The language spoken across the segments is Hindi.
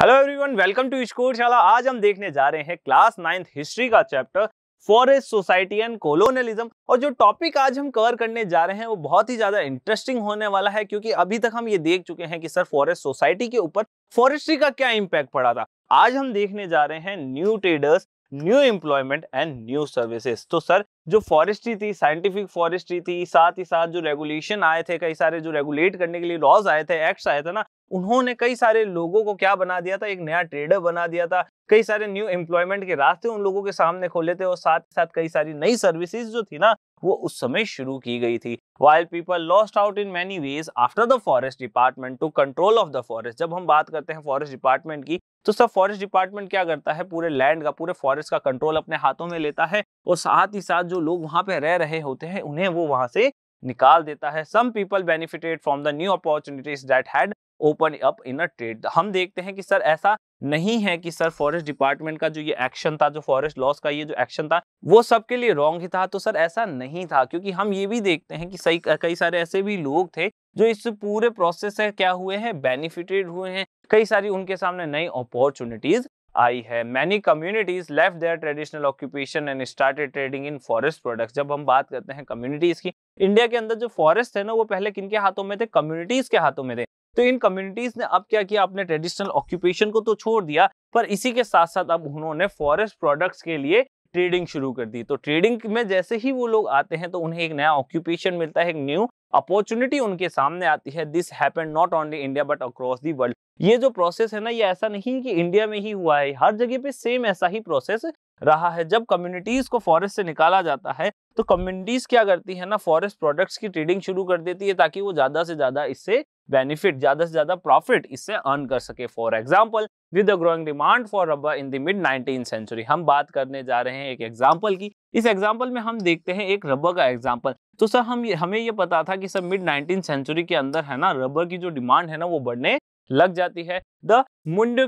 हेलो एवरीवन वेलकम टू शाला आज हम देखने जा रहे हैं क्लास नाइन्थ हिस्ट्री का chapter forest society and colonialism और जो टॉपिक आज हम कवर करने जा रहे हैं वो बहुत ही ज़्यादा इंटरेस्टिंग होने वाला है क्योंकि अभी तक हम ये देख चुके हैं कि सर फॉरेस्ट सोसाइटी के ऊपर फॉरेस्ट्री का क्या इम्पैक्ट पड़ा था आज हम देखने जा रहे हैं new traders new employment and new services तो सर जो फॉरेस्ट्री थी साइंटिफिक फॉरेस्ट्री थी साथ ही साथ जो रेगुलेशन आए थे कई सारे जो रेगुलेट करने के लिए लॉज आए थे एक्ट आए थे ना उन्होंने कई सारे लोगों को क्या बना दिया था एक नया ट्रेडर बना दिया था कई सारे न्यू एम्प्लॉयमेंट के रास्ते उन लोगों के सामने खोले थे और साथ ही साथ कई सारी नई सर्विसेज जो थी ना वो उस समय शुरू की गई थी while people lost out in many ways after the forest department to control of the forest जब हम बात करते हैं फॉरेस्ट डिपार्टमेंट की तो सब फॉरेस्ट डिपार्टमेंट क्या करता है पूरे लैंड का पूरे फॉरेस्ट का कंट्रोल अपने हाथों में लेता है और साथ ही साथ जो लोग वहां पे रह रहे होते हैं उन्हें वो वहां से निकाल देता है some people benefited from the new opportunities that had open up in a trade हम देखते हैं कि सर ऐसा नहीं है कि सर फॉरेस्ट डिपार्टमेंट का जो ये एक्शन था जो फॉरेस्ट लॉस का ये जो एक्शन था वो सबके लिए रॉन्ग ही था तो सर ऐसा नहीं था क्योंकि हम ये भी देखते हैं कि सही कई सारे ऐसे भी लोग थे जो इस पूरे प्रोसेस से क्या हुए हैं बेनिफिटेड हुए हैं कई सारी उनके सामने नई अपॉर्चुनिटीज आई है many communities left their traditional occupation and started trading in forest products जब हम बात करते हैं कम्युनिटीज की इंडिया के अंदर जो फॉरेस्ट है ना वो पहले किन के हाथों में थे कम्युनिटीज के हाथों में थे तो इन कम्युनिटीज ने अब क्या किया अपने ट्रेडिशनल ऑक्यूपेशन को तो छोड़ दिया पर इसी के साथ साथ अब उन्होंने फॉरेस्ट प्रोडक्ट्स के लिए ट्रेडिंग शुरू कर दी तो ट्रेडिंग में जैसे ही वो लोग आते हैं तो उन्हें एक नया ऑक्यूपेशन मिलता है एक न्यू अपॉर्चुनिटी उनके सामने आती है this happen not only India but across the world ये जो प्रोसेस है ना ये ऐसा नहीं कि इंडिया में ही हुआ है हर जगह पे सेम ऐसा ही प्रोसेस रहा है जब कम्युनिटीज को फॉरेस्ट से निकाला जाता है तो कम्युनिटीज क्या करती है ना फॉरेस्ट प्रोडक्ट्स की ट्रेडिंग शुरू कर देती है ताकि वो ज्यादा से ज्यादा इससे बेनिफिट ज्यादा से ज्यादा प्रॉफिट इससे अर्न कर सके for example with growing demand for rubber in the mid nineteen century हम बात करने जा रहे हैं एक एग्जाम्पल की इस एग्जाम्पल में हम देखते हैं एक रबर का एग्जाम्पल तो सर हम हमें ये पता था कि सर मिड नाइनटीन सेंचुरी के अंदर है ना रबर की जो डिमांड है ना वो बढ़ने लग जाती है the Mundu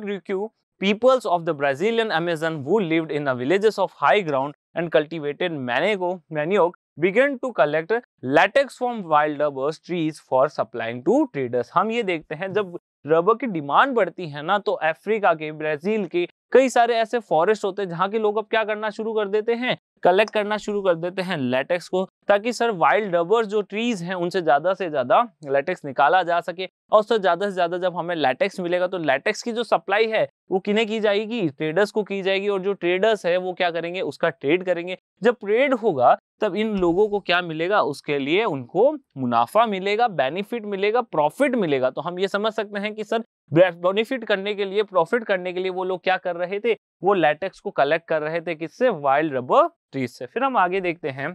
peoples of the Brazilian Amazon वो live in the villages of high ground and cultivated manioc manioc began to collect latex from wild rubbers trees for supplying to traders हम ये देखते हैं जब रबर की डिमांड बढ़ती है ना तो अफ्रीका के ब्राजील के कई सारे ऐसे फॉरेस्ट होते हैं जहाँ के लोग अब क्या करना शुरू कर देते हैं कलेक्ट करना शुरू कर देते हैं लेटेक्स को ताकि सर वाइल्ड रबर जो ट्रीज हैं उनसे ज़्यादा से ज़्यादा लेटेक्स निकाला जा सके और सर ज़्यादा से ज़्यादा जब हमें लेटेक्स मिलेगा तो लेटेक्स की जो सप्लाई है वो किने की जाएगी ट्रेडर्स को की जाएगी और जो ट्रेडर्स है वो क्या करेंगे उसका ट्रेड करेंगे जब ट्रेड होगा तब इन लोगों को क्या मिलेगा उसके लिए उनको मुनाफा मिलेगा बेनिफिट मिलेगा प्रॉफिट मिलेगा तो हम ये समझ सकते हैं कि सर बेनिफिट करने के लिए प्रॉफिट करने के लिए वो लोग क्या कर रहे थे वो लेटेक्स को कलेक्ट कर रहे थे किससे वाइल्ड रबर ट्रीज से फिर हम आगे देखते हैं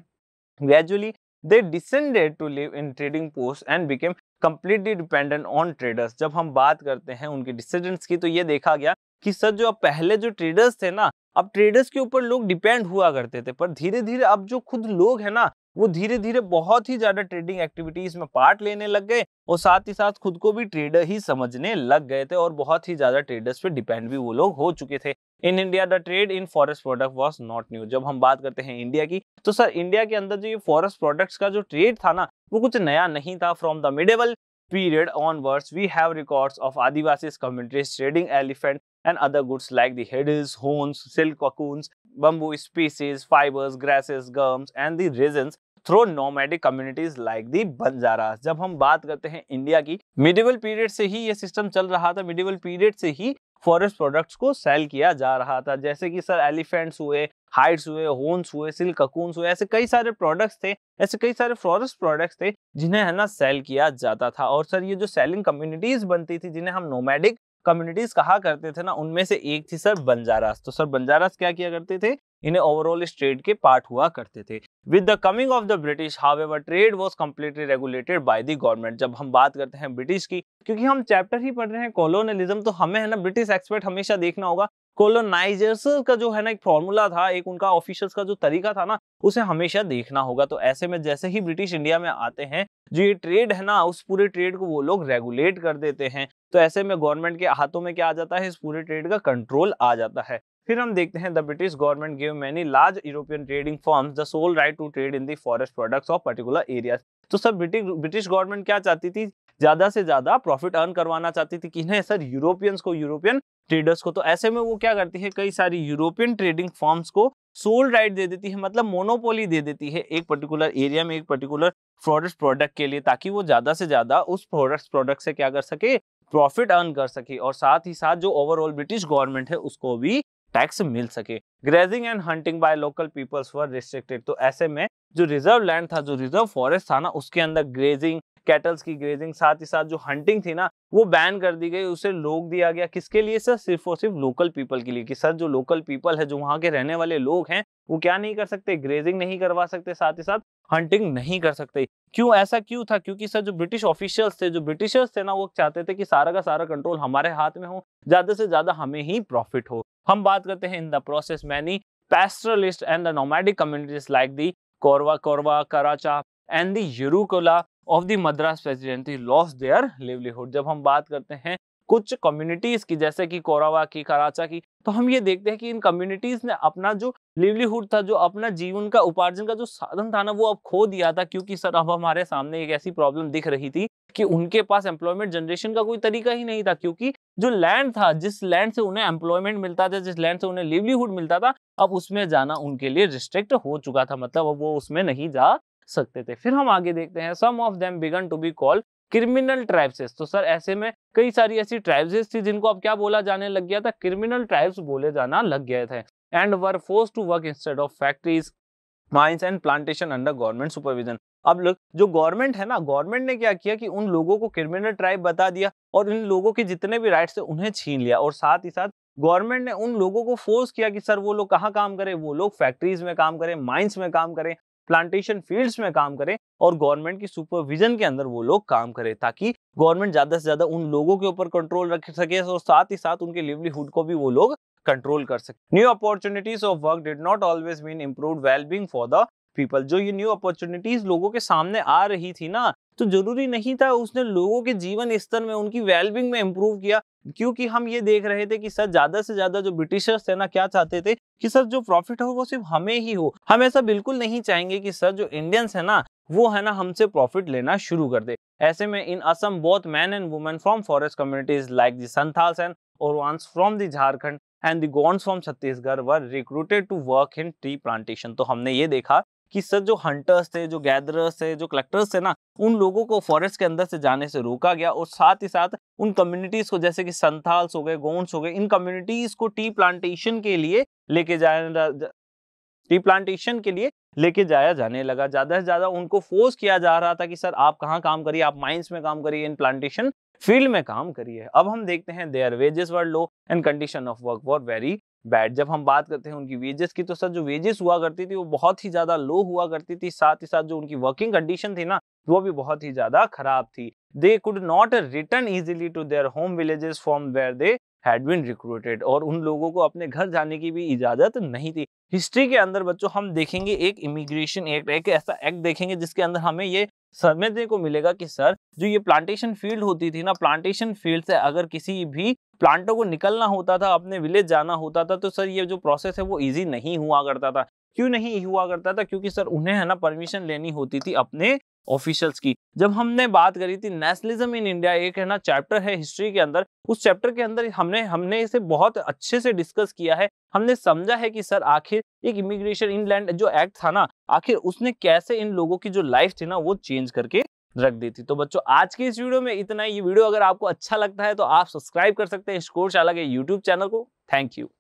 gradually they descended to live in trading post and became completely dependent on traders जब हम बात करते हैं उनके डिसीजन की तो ये देखा गया कि सर जो अब पहले जो ट्रेडर्स थे ना अब ट्रेडर्स के ऊपर लोग डिपेंड हुआ करते थे पर धीरे धीरे अब जो खुद लोग हैं ना वो धीरे धीरे बहुत ही ज्यादा ट्रेडिंग एक्टिविटीज में पार्ट लेने लग गए और साथ ही साथ खुद को भी ट्रेडर ही समझने लग गए थे और बहुत ही ज्यादा ट्रेडर्स पे डिपेंड भी वो लोग हो चुके थे in India the trade in forest product was not new जब हम बात करते हैं इंडिया की तो सर इंडिया के अंदर जो ये फॉरेस्ट प्रोडक्ट्स का जो ट्रेड था ना वो कुछ नया नहीं था from the medieval period onwards we have records of Adivasis communities trading elephant and other goods like the hides horns silk cocoons bamboo species fibres grasses gums and the resins through nomadic communities like the Banjara जब हम बात करते हैं इंडिया की मिडिवल पीरियड से ही ये सिस्टम चल रहा था मिडिवल पीरियड से ही फॉरेस्ट प्रोडक्ट्स को सेल किया जा रहा था जैसे कि सर एलिफेंट्स हुए हाइट्स हुए होन्स हुए सिल्क ककून्स हुए ऐसे कई सारे प्रोडक्ट्स थे ऐसे कई सारे फॉरेस्ट प्रोडक्ट्स थे जिन्हें है ना सेल किया जाता था और सर ये जो सेलिंग कम्युनिटीज बनती थी जिन्हें हम नोमैडिक कम्युनिटीज कहा करते थे ना उनमें से एक थी सर बंजारास तो सर बंजारास क्या किया करते थे इन्हें ओवरऑल स्टेट के पार्ट हुआ करते थे with the coming of the British however trade was completely regulated by the government जब हम बात करते हैं ब्रिटिश की क्योंकि हम चैप्टर ही पढ़ रहे हैं कॉलोनलिज्म तो हमें है ना ब्रिटिश एक्सपर्ट हमेशा देखना होगा कोलोनाइजर्स का जो है ना एक फॉर्मूला था एक उनका ऑफिशियल्स का जो तरीका था ना उसे हमेशा देखना होगा तो ऐसे में जैसे ही ब्रिटिश इंडिया में आते हैं जो ये ट्रेड है ना उस पूरे ट्रेड को वो लोग रेगुलेट कर देते हैं तो ऐसे में गवर्नमेंट के हाथों में क्या आ जाता है इस पूरे ट्रेड का कंट्रोल आ जाता है फिर हम देखते हैं the British government give many large European trading firms the sole right to trade in the forest products of particular areas तो सर ब्रिटिश ब्रिटिश गवर्नमेंट क्या चाहती थी ज्यादा से ज्यादा प्रॉफिट अर्न करवाना चाहती थी कि नहीं सर यूरोपियंस को यूरोपियन ट्रेडर्स को तो ऐसे में वो क्या करती है कई सारी यूरोपियन ट्रेडिंग फॉर्म्स को सोल राइट दे देती है मतलब मोनोपोली दे देती है एक पर्टिकुलर एरिया में एक पर्टिकुलर फ्रॉडस्ट प्रोडक्ट के लिए ताकि वो ज़्यादा से ज़्यादा उस प्रोडक्ट प्रोडक्ट से क्या कर सके प्रॉफिट अर्न कर सके और साथ ही साथ जो ओवरऑल ब्रिटिश गवर्नमेंट है उसको भी टैक्स मिल सके grazing and hunting by local peoples for restricted तो ऐसे में जो रिजर्व लैंड था जो रिजर्व फॉरेस्ट था ना उसके अंदर ग्रेजिंग कैटल्स की ग्रेजिंग साथ ही साथ जो हंटिंग थी ना वो बैन कर दी गई उसे रोक दिया गया किसके लिए सर सिर्फ और सिर्फ लोकल पीपल के लिए कि सर जो लोकल पीपल है जो वहाँ के रहने वाले लोग हैं वो क्या नहीं कर सकते ग्रेजिंग नहीं करवा सकते साथ ही साथ हंटिंग नहीं कर सकते क्यों ऐसा क्यों था क्योंकि सर जो ब्रिटिश ऑफिशियल्स थे जो ब्रिटिशर्स थे ना वो चाहते थे कि सारा का सारा कंट्रोल हमारे हाथ में हो ज्यादा से ज्यादा हमें ही प्रॉफिट हो हम बात करते हैं in the process many pastoralist and the nomadic communities like the Korava Korava Karacha and the Yerukula of the Madras presidency lost their livelihood जब हम बात करते हैं कुछ कम्युनिटीज की जैसे कि कोरावा की कराचा की तो हम ये देखते हैं कि इन कम्युनिटीज ने अपना जो लेवलीहुड था जो अपना जीवन का उपार्जन का जो साधन था ना वो अब खो दिया था क्योंकि सर अब हमारे सामने एक ऐसी प्रॉब्लम दिख रही थी कि उनके पास एम्प्लॉयमेंट जनरेशन का कोई तरीका ही नहीं था क्योंकि जो लैंड था जिस लैंड से उन्हें एम्प्लॉयमेंट मिलता था जिस लैंड से उन्हें लेवलीहुड मिलता था अब उसमें जाना उनके लिए रिस्ट्रिक्ट हो चुका था मतलब अब वो उसमें नहीं जा सकते थे फिर हम आगे देखते हैं some of them began to be called criminal tribes तो सर ऐसे में कई सारी ऐसी ट्राइब्सेस थी जिनको अब क्या बोला जाने लग गया था क्रिमिनल ट्राइब्स बोले जाना लग गए थे and were forced to work instead of factories mines and plantation under government supervision अब लोग जो गवर्नमेंट है ना गवर्नमेंट ने क्या किया कि उन लोगों को क्रिमिनल ट्राइब बता दिया और इन लोगों के जितने भी राइट्स थे उन्हें छीन लिया और साथ ही साथ गवर्नमेंट ने उन लोगों को फोर्स किया कि सर वो लोग कहाँ काम करें वो लोग फैक्ट्रीज में काम करें माइंस में काम करें प्लांटेशन फील्ड्स में काम करें और गवर्नमेंट की सुपरविजन के अंदर वो लोग काम करें ताकि गवर्नमेंट ज़्यादा से ज़्यादा उन लोगों के ऊपर कंट्रोल रख सके और साथ ही साथ उनके लिवलीहुड को भी वो लोग कंट्रोल कर सके new opportunities of work did not always mean improve wellbeing for the people जो ये न्यू अपॉर्चुनिटीज लोगों के सामने आ रही थी ना तो जरूरी नहीं था उसने लोगों के जीवन स्तर में उनकी वेलबिंग में इम्प्रूव किया क्योंकि हम ये देख रहे थे कि सर ज्यादा से ज्यादा जो ब्रिटिशर्स थे ना क्या चाहते थे कि सर जो प्रॉफिट हो वो सिर्फ हमें ही हो हम ऐसा बिल्कुल नहीं चाहेंगे कि सर जो इंडियंस है ना वो है ना हमसे प्रॉफिट लेना शुरू कर दे ऐसे में in Assam both men and women from forest communities like the Santhal और from the Jharkhand and the Gonds from Chhattisgarh were recruited to work in tree plantation तो हमने ये देखा कि सर जो हंटर्स थे जो गैदरर्स थे जो कलेक्टर्स थे ना उन लोगों को फॉरेस्ट के अंदर से जाने से रोका गया और साथ ही साथ उन कम्युनिटीज को जैसे कि संथाल्स हो गए गोंड्स हो गए इन कम्युनिटीज को टी प्लांटेशन के लिए लेके जाया टी प्लांटेशन के लिए लेके जाया जाने लगा ज्यादा से ज्यादा उनको फोर्स किया जा रहा था कि सर आप कहाँ काम करिए आप माइंस में काम करिए इन प्लांटेशन फील्ड में काम करिए अब हम देखते हैं their wages were low and condition of work were very bad जब हम बात करते हैं उनकी वेजेस की तो सर जो वेजेस हुआ करती थी वो बहुत ही ज़्यादा लो हुआ करती थी साथ ही साथ जो उनकी वर्किंग कंडीशन थी ना वो भी बहुत ही ज़्यादा खराब थी they could not return easily to their home villages from where they had been recruited और उन लोगों को अपने घर जाने की भी इजाज़त नहीं थी हिस्ट्री के अंदर बच्चों हम देखेंगे एक इमिग्रेशन एक्ट एक ऐसा एक्ट देखेंगे जिसके अंदर हमें ये समझने को मिलेगा कि सर जो ये प्लांटेशन फील्ड होती थी ना प्लांटेशन फील्ड से अगर किसी भी प्लांटों को निकलना होता था अपने विलेज जाना होता था तो सर ये जो प्रोसेस है वो इजी नहीं हुआ करता था क्यों नहीं हुआ करता था क्योंकि सर उन्हें है ना परमिशन लेनी होती थी अपने ऑफिशियल्स की जब हमने बात करी थी नेशनलिज्म इन इंडिया एक है ना चैप्टर है हिस्ट्री के अंदर उस चैप्टर के अंदर हमने हमने इसे बहुत अच्छे से डिस्कस किया है हमने समझा है कि सर आखिर एक इमिग्रेशन इनलैंड जो एक्ट था ना आखिर उसने कैसे इन लोगों की जो लाइफ थी ना वो चेंज करके रख दी थी तो बच्चों आज की इस वीडियो में इतना ही ये वीडियो अगर आपको अच्छा लगता है तो आप सब्सक्राइब कर सकते हैं स्कोर शाला के यूट्यूब चैनल को थैंक यू